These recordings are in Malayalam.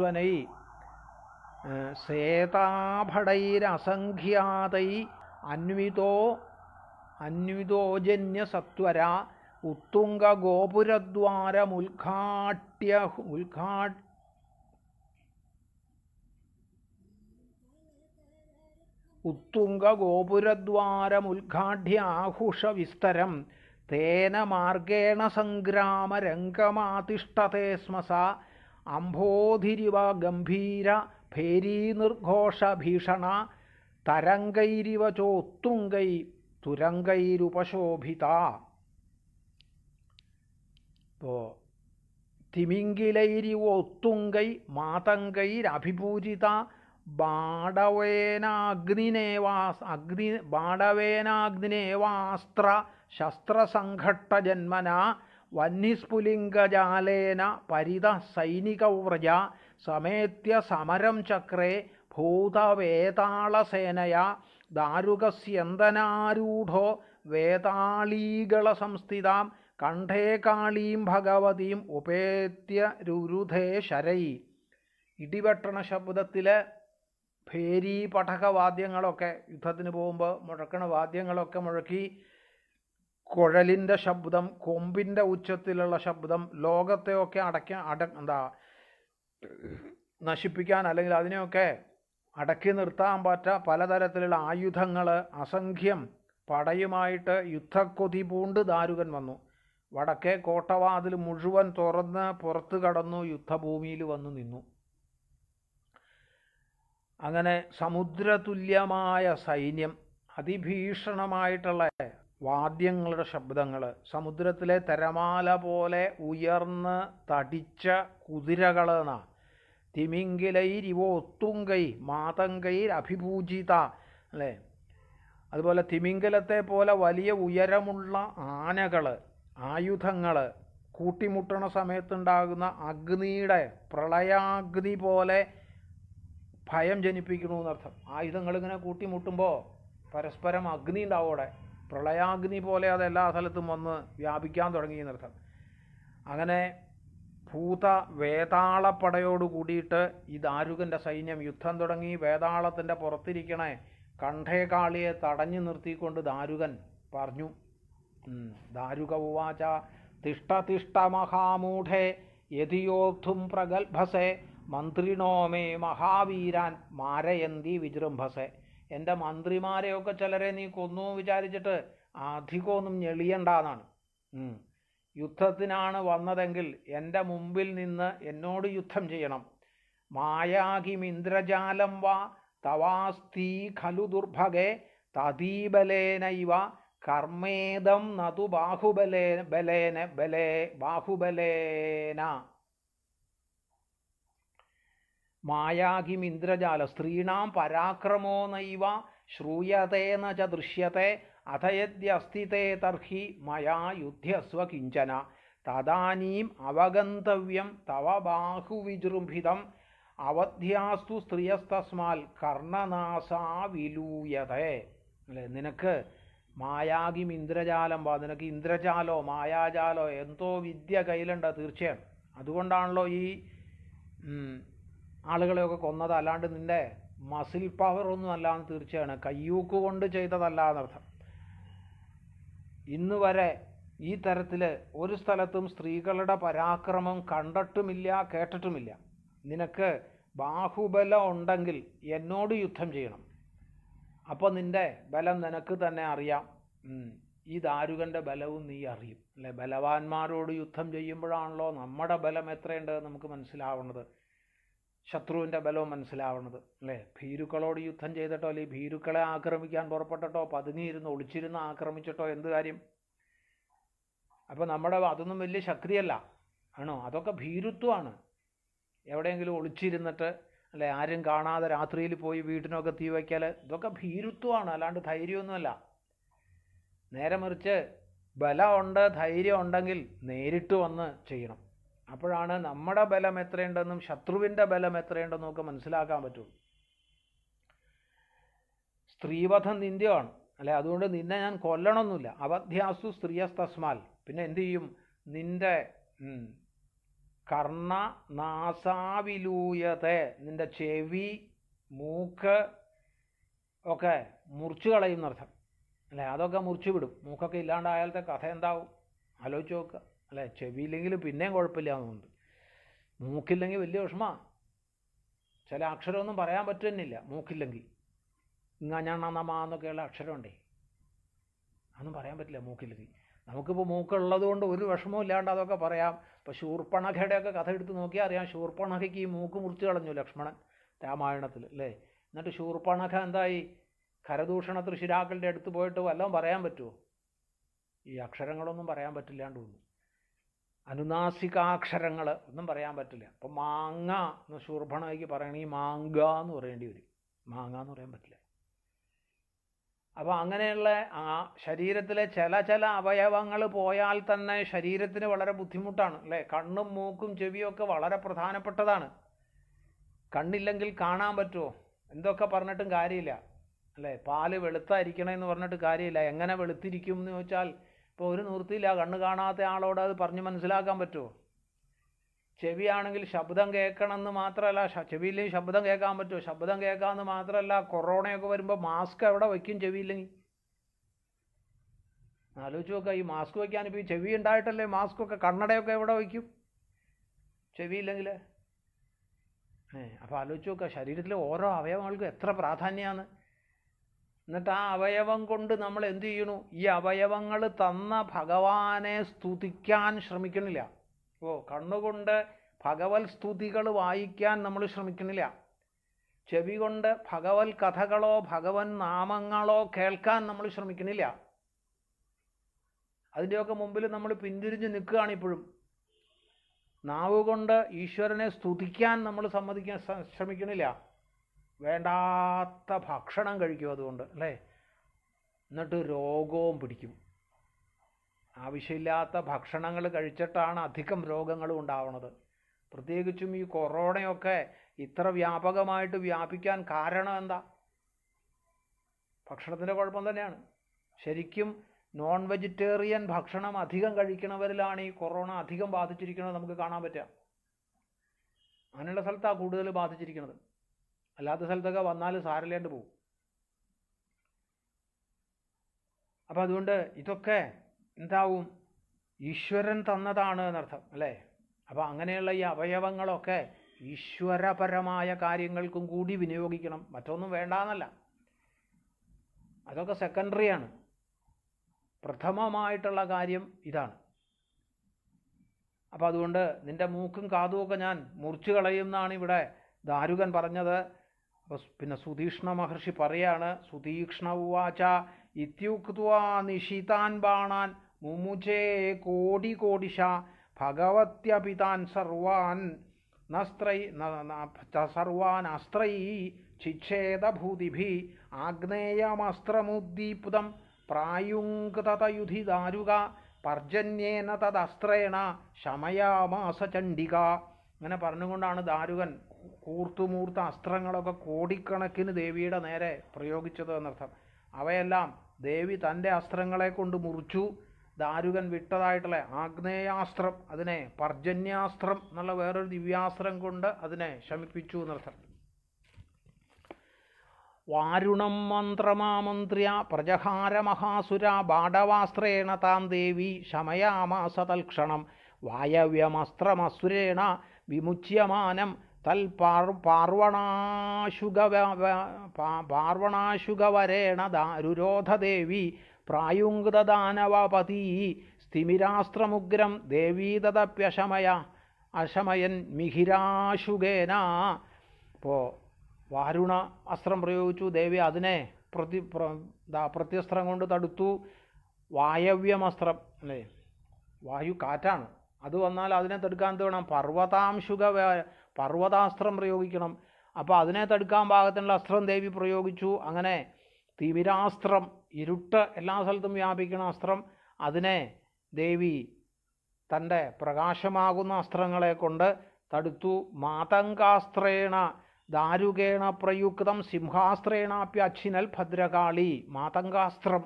സ്വനൈ സേതാഭടൈരസംഖ്യാതൈ അന്വിതോ അന്വിതോജന്യസത്വര ഉത്തുംഗഗോപുരദ്വാരമുദ്ഘാട്യ ഉദ്ഘാട് വിസ്തരം തേന മാർഗേണ സംഗ്രാമരംഗമാതിഷ്ഠത്തെ സ്മ സ അംഭോധിരിവ ഗംഭീര ഭേരീനിർഘോഷ ഭീഷണ തരംഗൈരിവ ചോത്തുങ്കൈ തുരങ്കൈരുപശോഭിത ഇപ്പോൾ തിമിങ്കിലൈരി ഒത്തുങ്കൈ മാതങ്കൈരഭിപൂജിത ബാടവേനാഗ്നിനേവാസ് അഗ്നി ബാടവേനാഗ്നിനേവാസ്ത്ര ശസ്ത്രസംഘട്ടജന്മന വന്നിസ്ഫുലിംഗജാലേന പരിത സൈനികവ്രജ സമേത്യ സമരം ചക്രേ ഭൂതവേതാളസേനയ ദാരുകസ്യന്തനാരൂഢോ വേതാളീകളസംസ്ഥിതാം കണ്ഠേ കാളീം ഭഗവതിയും ഉപേത്യ രുരുധേ ശരൈ ഇടിവെട്ടണ ശബ്ദത്തിൽ ഭേരി പഠകവാദ്യങ്ങളൊക്കെ യുദ്ധത്തിന് പോകുമ്പോൾ മുഴക്കണ വാദ്യങ്ങളൊക്കെ മുഴക്കി കുഴലിൻ്റെ ശബ്ദം കൊമ്പിൻ്റെ ഉച്ചത്തിലുള്ള ശബ്ദം ലോകത്തെയൊക്കെ അടയ്ക്കാൻ അട എന്താ നശിപ്പിക്കാൻ അല്ലെങ്കിൽ അതിനെയൊക്കെ അടക്കി നിർത്താൻ പറ്റ പലതരത്തിലുള്ള ആയുധങ്ങൾ അസംഖ്യം പടയുമായിട്ട് യുദ്ധക്കൊതി പൂണ്ട് ദാരുകൻ വന്നു വടക്കേ കോട്ടവാതിൽ മുഴുവൻ തുറന്ന് പുറത്തു കടന്നു യുദ്ധഭൂമിയിൽ വന്നു നിന്നു അങ്ങനെ സമുദ്രതുല്യമായ സൈന്യം അതിഭീഷണമായിട്ടുള്ള വാദ്യങ്ങളുടെ ശബ്ദങ്ങൾ സമുദ്രത്തിലെ തിരമാല പോലെ ഉയർന്ന് തടിച്ച കുതിരകൾ എന്നാ തിമിങ്കിലൈരിവോ ഒത്തുങ്കൈ മാതങ്കൈർ അഭിപൂജിത അല്ലേ അതുപോലെ തിമിംഗലത്തെ പോലെ വലിയ ഉയരമുള്ള ആനകൾ ആയുധങ്ങൾ കൂട്ടിമുട്ടണ സമയത്തുണ്ടാകുന്ന അഗ്നിയുടെ പ്രളയാഗ്നി പോലെ ഭയം ജനിപ്പിക്കണമെന്നർത്ഥം ആയുധങ്ങൾ ഇങ്ങനെ കൂട്ടിമുട്ടുമ്പോൾ പരസ്പരം അഗ്നി ഉണ്ടാവും അവിടെ പ്രളയാഗ്നി പോലെ അത് എല്ലാ സ്ഥലത്തും വന്ന് വ്യാപിക്കാൻ തുടങ്ങി എന്നർത്ഥം അങ്ങനെ ഭൂത വേതാളപ്പടയോട് കൂടിയിട്ട് ഈ ദാരുകൻ്റെ സൈന്യം യുദ്ധം തുടങ്ങി വേതാളത്തിൻ്റെ പുറത്തിരിക്കണേ കണ്ഠേകാളിയെ തടഞ്ഞു നിർത്തിക്കൊണ്ട് ദാരുകൻ പറഞ്ഞു ദാരുക ഉവാച തിഷ്ടതിഷ്ട മഹാമൂഢേ യതിയോദ്ധും പ്രഗൽഭസേ മന്ത്രിണോമേ മഹാവീരാൻ മാരയന്തി വിജൃംഭസേ എൻ്റെ മന്ത്രിമാരെയൊക്കെ ചിലരെ നീ കൊന്നു വിചാരിച്ചിട്ട് അധികമൊന്നും ഞെളിയണ്ടാന്നാണ് യുദ്ധത്തിനാണ് വന്നതെങ്കിൽ എൻ്റെ മുമ്പിൽ നിന്ന് എന്നോട് യുദ്ധം ചെയ്യണം ഇന്ദ്രജാലം വാ തവാസ്തീ ഖലു ദുർഭഗേ തദീബലേനൈവ കർമ്മേദം നതു ബാഹുബലേ ബലേന ബലേ ബാഹുബലേന മായാകിമിന്ദ്രജാല സ്ത്രീണാം പരാക്രമോ നൈവ ശ്രൂയതേന ച ദൃശ്യത്തെ അഥയദ്യസ്തിതേ തർഹി മയാ യുദ്ധ്യസ്വ കിഞ്ചന തദാനീം അവഗന്തവ്യം തവ ബാഹുവിജൃംഭിതം അവധ്യാസ്തു സ്ത്രീയസ്തസ്മാൽ കർണനാസാ വിലൂയതേ അല്ലേ നിനക്ക് മായാകിം ഇന്ദ്രജാലം വാ നിനക്ക് ഇന്ദ്രജാലോ മായാജാലോ എന്തോ വിദ്യ കയ്യിലുണ്ട് തീർച്ചയായും അതുകൊണ്ടാണല്ലോ ഈ ആളുകളെയൊക്കെ കൊന്നത് അല്ലാണ്ട് നിൻ്റെ മസിൽ പവർ ഒന്നും അല്ലാന്ന് തീർച്ചയാണ് കയ്യൂക്ക് കൊണ്ട് ചെയ്തതല്ല എന്നർത്ഥം ഇന്ന് വരെ ഈ തരത്തിൽ ഒരു സ്ഥലത്തും സ്ത്രീകളുടെ പരാക്രമം കണ്ടിട്ടുമില്ല കേട്ടിട്ടുമില്ല നിനക്ക് ബാഹുബലം ഉണ്ടെങ്കിൽ എന്നോട് യുദ്ധം ചെയ്യണം അപ്പോൾ നിൻ്റെ ബലം നിനക്ക് തന്നെ അറിയാം ഈ ദാരുകൻ്റെ ബലവും നീ അറിയും അല്ലേ ബലവാന്മാരോട് യുദ്ധം ചെയ്യുമ്പോഴാണല്ലോ നമ്മുടെ ബലം എത്രയുണ്ടെന്ന് നമുക്ക് മനസ്സിലാവുന്നത് ശത്രുവിൻ്റെ ബലവും മനസ്സിലാവണത് അല്ലേ ഭീരുക്കളോട് യുദ്ധം ചെയ്തിട്ടോ അല്ലെങ്കിൽ ഭീരുക്കളെ ആക്രമിക്കാൻ പുറപ്പെട്ടിട്ടോ പതുങ്ങിയിരുന്ന് ഒളിച്ചിരുന്ന് ആക്രമിച്ചിട്ടോ എന്ത് കാര്യം അപ്പോൾ നമ്മുടെ അതൊന്നും വലിയ ശക്തിയല്ല ആണോ അതൊക്കെ ഭീരുത്വമാണ് എവിടെയെങ്കിലും ഒളിച്ചിരുന്നിട്ട് അല്ലെ ആരും കാണാതെ രാത്രിയിൽ പോയി വീട്ടിനൊക്കെ തീ വയ്ക്കാൽ ഇതൊക്കെ ഭീരുത്വമാണ് അല്ലാണ്ട് ധൈര്യമൊന്നുമല്ല നേരെ മറിച്ച് ബലമുണ്ട് ധൈര്യം ഉണ്ടെങ്കിൽ നേരിട്ട് വന്ന് ചെയ്യണം അപ്പോഴാണ് നമ്മുടെ ബലം എത്രയുണ്ടെന്നും ശത്രുവിൻ്റെ ബലം എത്രയുണ്ടെന്നും ഒക്കെ മനസ്സിലാക്കാൻ പറ്റുള്ളൂ സ്ത്രീവധം നിന്ദ്യമാണ് അല്ലെ അതുകൊണ്ട് നിന്നെ ഞാൻ കൊല്ലണമെന്നില്ല അവധ്യാസു സ്ത്രീയസ്തസ്മാൽ പിന്നെ എന്തു ചെയ്യും നിന്റെ കർണ നാസാവിലൂയത നിന്റെ ചെവി മൂക്ക് ഒക്കെ മുറിച്ചു കളയുന്നർത്ഥം അല്ലെ അല്ലേ അതൊക്കെ മുറിച്ചു വിടും മൂക്കൊക്കെ ഇല്ലാണ്ടായാലത്തെ കഥ എന്താവും ആലോചിച്ച് നോക്കുക അല്ലേ ചെവിയില്ലെങ്കിൽ പിന്നെയും കുഴപ്പമില്ല എന്നുണ്ട് മൂക്കില്ലെങ്കിൽ വലിയ വിഷമ ചില അക്ഷരമൊന്നും പറയാൻ പറ്റുന്നില്ല മൂക്കില്ലെങ്കിൽ ഇങ്ങനമ എന്നൊക്കെയുള്ള അക്ഷരമുണ്ടേ അതൊന്നും പറയാൻ പറ്റില്ല മൂക്കില്ലെങ്കിൽ നമുക്കിപ്പോൾ മൂക്കുള്ളത് കൊണ്ട് ഒരു വിഷമവും ഇല്ലാണ്ട് അതൊക്കെ പറയാം ഇപ്പോൾ ശൂർപ്പണഖയുടെയൊക്കെ കഥ എടുത്ത് നോക്കിയാൽ അറിയാം ശൂർപ്പണഖയ്ക്ക് ഈ മൂക്ക് മുറിച്ച് കളഞ്ഞു ലക്ഷ്മണൻ രാമായണത്തിൽ അല്ലേ എന്നിട്ട് ശൂർപ്പണഖ എന്തായി കരദൂഷണ തൃശിരാക്കളുടെ അടുത്ത് പോയിട്ട് വല്ലതും പറയാൻ പറ്റുമോ ഈ അക്ഷരങ്ങളൊന്നും പറയാൻ പറ്റില്ലാണ്ട് വന്നു അനുനാസികാക്ഷരങ്ങൾ ഒന്നും പറയാൻ പറ്റില്ല അപ്പം മാങ്ങ എന്ന് ശൂർഭണയ്ക്ക് പറയണമെങ്കിൽ മാങ്ക എന്ന് പറയേണ്ടി വരും മാങ്ങ എന്ന് പറയാൻ പറ്റില്ല അപ്പോൾ അങ്ങനെയുള്ള ആ ശരീരത്തിലെ ചില ചില അവയവങ്ങൾ പോയാൽ തന്നെ ശരീരത്തിന് വളരെ ബുദ്ധിമുട്ടാണ് അല്ലേ കണ്ണും മൂക്കും ചെവിയും ഒക്കെ വളരെ പ്രധാനപ്പെട്ടതാണ് കണ്ണില്ലെങ്കിൽ കാണാൻ പറ്റുമോ എന്തൊക്കെ പറഞ്ഞിട്ടും കാര്യമില്ല അല്ലേ പാല് വെളുത്തായിരിക്കണമെന്ന് പറഞ്ഞിട്ട് കാര്യമില്ല എങ്ങനെ വെളുത്തിരിക്കും എന്ന് ചോദിച്ചാൽ അപ്പോൾ ഒരു നിവൃത്തിയില്ല കണ്ണ് കാണാത്ത ആളോട് അത് പറഞ്ഞ് മനസ്സിലാക്കാൻ പറ്റുമോ ചെവിയാണെങ്കിൽ ശബ്ദം കേൾക്കണമെന്ന് മാത്രമല്ല ചെവിയില്ലെങ്കിൽ ശബ്ദം കേൾക്കാൻ പറ്റുമോ ശബ്ദം കേൾക്കാമെന്ന് മാത്രമല്ല കൊറോണയൊക്കെ വരുമ്പോൾ മാസ്ക് എവിടെ വയ്ക്കും ചെവിയില്ലെങ്കിൽ ആലോചിച്ച് നോക്കുക ഈ മാസ്ക് വയ്ക്കാൻ ഇപ്പോൾ ഈ ചെവി ഉണ്ടായിട്ടല്ലേ മാസ്കൊക്കെ കണ്ണടയൊക്കെ എവിടെ വയ്ക്കും ചെവിയില്ലെങ്കിൽ ഏ അപ്പോൾ ആലോചിച്ച് നോക്കുക ശരീരത്തിലെ ഓരോ അവയവങ്ങൾക്കും എത്ര പ്രാധാന്യമാണ് എന്നിട്ട് ആ അവയവം കൊണ്ട് നമ്മൾ എന്ത് ചെയ്യണു ഈ അവയവങ്ങൾ തന്ന ഭഗവാനെ സ്തുതിക്കാൻ ശ്രമിക്കണില്ല ഓ കണ്ണുകൊണ്ട് ഭഗവത് സ്തുതികൾ വായിക്കാൻ നമ്മൾ ശ്രമിക്കണില്ല ചെവി കൊണ്ട് ഭഗവത് കഥകളോ ഭഗവൻ നാമങ്ങളോ കേൾക്കാൻ നമ്മൾ ശ്രമിക്കണില്ല അതിൻ്റെയൊക്കെ മുമ്പിൽ നമ്മൾ പിന്തിരിഞ്ഞ് നിൽക്കുകയാണ് ഇപ്പോഴും നാവുകൊണ്ട് ഈശ്വരനെ സ്തുതിക്കാൻ നമ്മൾ സമ്മതിക്കാൻ ശ്രമിക്കണില്ല വേണ്ടാത്ത ഭക്ഷണം കഴിക്കും അതുകൊണ്ട് അല്ലേ എന്നിട്ട് രോഗവും പിടിക്കും ആവശ്യമില്ലാത്ത ഭക്ഷണങ്ങൾ കഴിച്ചിട്ടാണ് അധികം രോഗങ്ങളും ഉണ്ടാവുന്നത് പ്രത്യേകിച്ചും ഈ കൊറോണയൊക്കെ ഇത്ര വ്യാപകമായിട്ട് വ്യാപിക്കാൻ കാരണം എന്താ ഭക്ഷണത്തിൻ്റെ കുഴപ്പം തന്നെയാണ് ശരിക്കും നോൺ വെജിറ്റേറിയൻ ഭക്ഷണം അധികം കഴിക്കുന്നവരിലാണ് ഈ കൊറോണ അധികം ബാധിച്ചിരിക്കുന്നത് നമുക്ക് കാണാൻ പറ്റുക അങ്ങനെയുള്ള സ്ഥലത്താണ് കൂടുതൽ ബാധിച്ചിരിക്കുന്നത് അല്ലാത്ത സ്ഥലത്തൊക്കെ വന്നാൽ സാരല്ലേണ്ട് പോകും അപ്പം അതുകൊണ്ട് ഇതൊക്കെ എന്താവും ഈശ്വരൻ തന്നതാണ് എന്നർത്ഥം അല്ലേ അപ്പോൾ അങ്ങനെയുള്ള ഈ അവയവങ്ങളൊക്കെ ഈശ്വരപരമായ കാര്യങ്ങൾക്കും കൂടി വിനിയോഗിക്കണം മറ്റൊന്നും വേണ്ടാന്നല്ല അതൊക്കെ സെക്കൻഡറിയാണ് പ്രഥമമായിട്ടുള്ള കാര്യം ഇതാണ് അപ്പോൾ അതുകൊണ്ട് നിൻ്റെ മൂക്കും കാതുമൊക്കെ ഞാൻ മുറിച്ചു കളയുമെന്നാണ് ഇവിടെ ദാരുകൻ പറഞ്ഞത് പിന്നെ സുതീഷ്ണ മഹർഷി പറയാണ് സുതീക്ഷ്ണ ഉവാച ഇത്യുക്വാ നിശിതാൻ ബാണാൻ മുമുചേ കോടി കോടിഷ ഭഗവത്യപിതാൻ സർവാൻ നസ്ത്രൈ സർവാൻ അസ്ത്രൈ ചിക്ഷേദഭൂതിഭി ആഗ്നേയമസ്ത്രമുദ്ദീപുതം പ്രായുങ്കതയുധി ദാരുക പർജന്യേന തദസ്ത്രേണ ശമയാമാസ ചണ്ഡിക അങ്ങനെ പറഞ്ഞുകൊണ്ടാണ് ദാരുകൻ കൂർത്തുമൂർത്ത അസ്ത്രങ്ങളൊക്കെ കോടിക്കണക്കിന് ദേവിയുടെ നേരെ പ്രയോഗിച്ചത് എന്നർത്ഥം അവയെല്ലാം ദേവി തൻ്റെ അസ്ത്രങ്ങളെ കൊണ്ട് മുറിച്ചു ദാരുകൻ വിട്ടതായിട്ടുള്ള ആഗ്നേയാസ്ത്രം അതിനെ പർജന്യാസ്ത്രം എന്നുള്ള വേറൊരു ദിവ്യാസ്ത്രം കൊണ്ട് അതിനെ ശമിപ്പിച്ചു എന്നർത്ഥം വാരുണം പ്രജഹാര മഹാസുര ബാഡവാസ്ത്രേണ താം ദേവി ശമയാമാസ തൽക്ഷണം വായവ്യമസ്ത്രമസുരേണ വിമുച്യമാനം തൽ പാർ പാർവണാശുക പാർവണാശുകവരേണ ദാരുരോധദേവി പ്രായുങ്കൃതദാനവപതീ സ്ഥിമിരാസ്ത്രമുഗ്രം ദേവീതദപ്യശമയ അശമയൻ മിഹിരാശുകേന ഇപ്പോൾ വാരുണ അസ്ത്രം പ്രയോഗിച്ചു ദേവി അതിനെ പ്രതി പ്രത്യസ്ത്രം കൊണ്ട് തടുത്തു വായവ്യമസ്ത്രം അല്ലേ വായു കാറ്റാണ് അത് വന്നാൽ അതിനെ തടുക്കാൻ വേണം പർവ്വതാംശുക പർവ്വതാസ്ത്രം പ്രയോഗിക്കണം അപ്പോൾ അതിനെ തടുക്കാൻ പാകത്തിനുള്ള അസ്ത്രം ദേവി പ്രയോഗിച്ചു അങ്ങനെ തിമിരാസ്ത്രം ഇരുട്ട് എല്ലാ സ്ഥലത്തും വ്യാപിക്കുന്ന അസ്ത്രം അതിനെ ദേവി തൻ്റെ പ്രകാശമാകുന്ന അസ്ത്രങ്ങളെ കൊണ്ട് തടുത്തു മാതങ്കാസ്ത്രേണ ദാരുകേണ പ്രയുക്തം സിംഹാസ്ത്രേണാപ്യ അച്ഛിനൽ ഭദ്രകാളി മാതങ്കാസ്ത്രം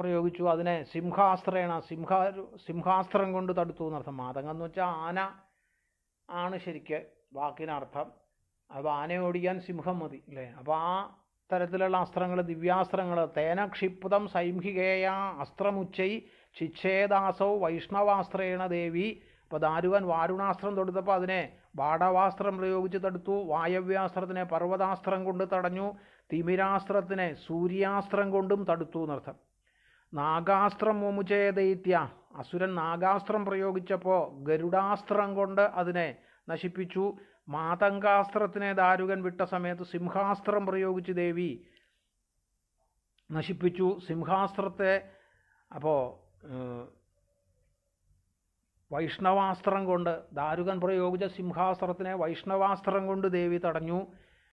പ്രയോഗിച്ചു അതിനെ സിംഹാസ്ത്രേണ സിംഹ സിംഹാസ്ത്രം കൊണ്ട് തടുത്തു എന്നർത്ഥം മാതങ്കം എന്ന് വെച്ചാൽ ആന ആണ് ശരിക്ക് വാക്കിനർത്ഥം അപ്പോൾ ആന ഓടിക്കാൻ സിംഹം മതി അല്ലേ അപ്പോൾ ആ തരത്തിലുള്ള അസ്ത്രങ്ങൾ ദിവ്യാസ്ത്രങ്ങൾ തേന ക്ഷിപ്തം സൈംഹികേയ അസ്ത്രമുച്ചൈ ശിക്ഷേദാസൗ വൈഷ്ണവാസ്ത്രേണ ദേവി അപ്പോൾ ദാരുവൻ വാരുണാസ്ത്രം തൊടുത്തപ്പോൾ അതിനെ വാടവാസ്ത്രം പ്രയോഗിച്ച് തടുത്തു വായവ്യാസ്ത്രത്തിനെ പർവ്വതാസ്ത്രം കൊണ്ട് തടഞ്ഞു തിമിരാസ്ത്രത്തിനെ സൂര്യാസ്ത്രം കൊണ്ടും തടുത്തു എന്നർത്ഥം നാഗാസ്ത്രം മുമുചേതൈത്യ അസുരൻ നാഗാസ്ത്രം പ്രയോഗിച്ചപ്പോൾ ഗരുഡാസ്ത്രം കൊണ്ട് അതിനെ നശിപ്പിച്ചു മാതങ്കാസ്ത്രത്തിനെ ദാരുകൻ വിട്ട സമയത്ത് സിംഹാസ്ത്രം പ്രയോഗിച്ച് ദേവി നശിപ്പിച്ചു സിംഹാസ്ത്രത്തെ അപ്പോൾ വൈഷ്ണവാസ്ത്രം കൊണ്ട് ദാരുകൻ പ്രയോഗിച്ച സിംഹാസ്ത്രത്തിനെ വൈഷ്ണവാസ്ത്രം കൊണ്ട് ദേവി തടഞ്ഞു